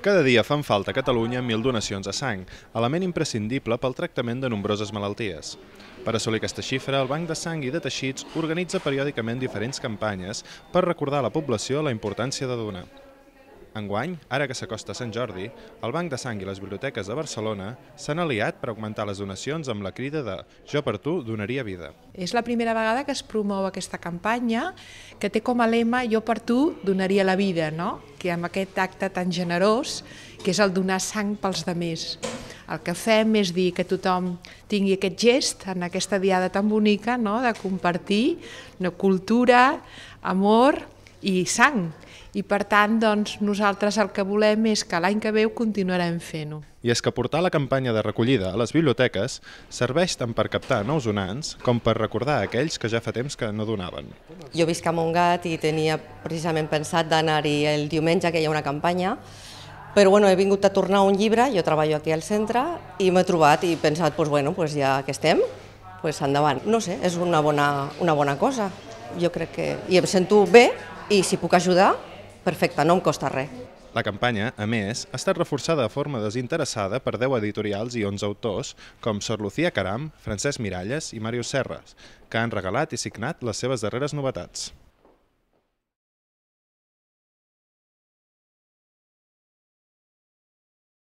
Cada dia fan falta a Catalunya mil donacions a sang, element imprescindible pel tractament de nombroses malalties. Per assolir aquesta xifra, el Banc de Sang i de Teixits organitza periòdicament diferents campanyes per recordar a la població la importància de donar. Enguany, ara que s'acosta Sant Jordi, el Banc de Sang i les Biblioteques de Barcelona s'han aliat per augmentar les donacions amb la crida de Jo per tu donaria vida. És la primera vegada que es promou aquesta campanya que té com a lema Jo per tu donaria la vida, no? que amb aquest acte tan generós que és el donar sang pels demés. El que fem és dir que tothom tingui aquest gest en aquesta diada tan bonica no? de compartir una cultura, amor, i sang. I per tant, doncs, nosaltres el que volem és que l'any que ve ho continuarem fent-ho. I és que portar la campanya de recollida a les biblioteques serveix tant per captar nous donants com per recordar aquells que ja fa temps que no donaven. Jo visc a Montgat i tenia precisament pensat d'anar-hi el diumenge que hi ha una campanya, però bueno, he vingut a tornar un llibre, jo treballo aquí al centre, i m'he trobat i he pensat, doncs, bueno, doncs ja que estem, doncs endavant. No sé, és una bona, una bona cosa jo crec que... I em sento bé i si puc ajudar, perfecte, no em costa res. La campanya, a més, ha estat reforçada de forma desinteressada per 10 editorials i 11 autors com Sor Lucía Caram, Francesc Miralles i Màrius Serres, que han regalat i signat les seves darreres novetats.